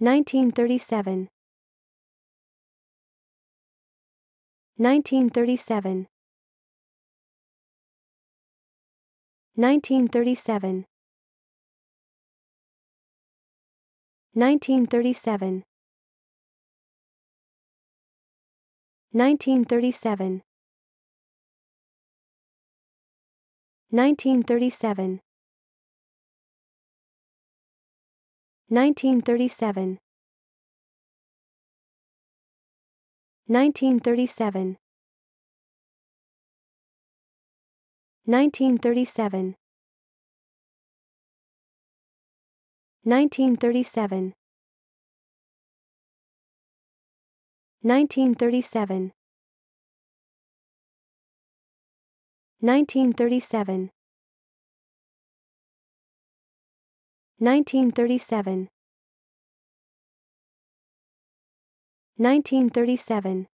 1937 1937 1937 1937 1937 1937 1937 1937 1937 1937 1937 1937 1937 1937